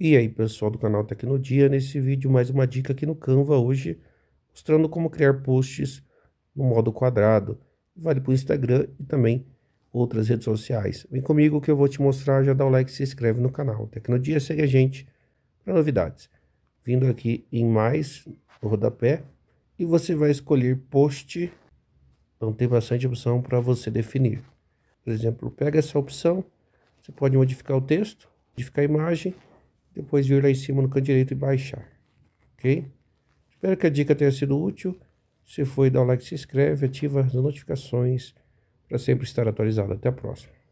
E aí pessoal do canal Tecnodia, nesse vídeo mais uma dica aqui no Canva hoje, mostrando como criar posts no modo quadrado. Vale para o Instagram e também outras redes sociais. Vem comigo que eu vou te mostrar, já dá o like e se inscreve no canal. Tecnodia segue a gente para novidades. Vindo aqui em mais, no rodapé, e você vai escolher post, então tem bastante opção para você definir. Por exemplo, pega essa opção, você pode modificar o texto, modificar a imagem, depois vir lá em cima no canto direito e baixar. Ok? Espero que a dica tenha sido útil. Se foi, dá o like, se inscreve, ativa as notificações para sempre estar atualizado. Até a próxima.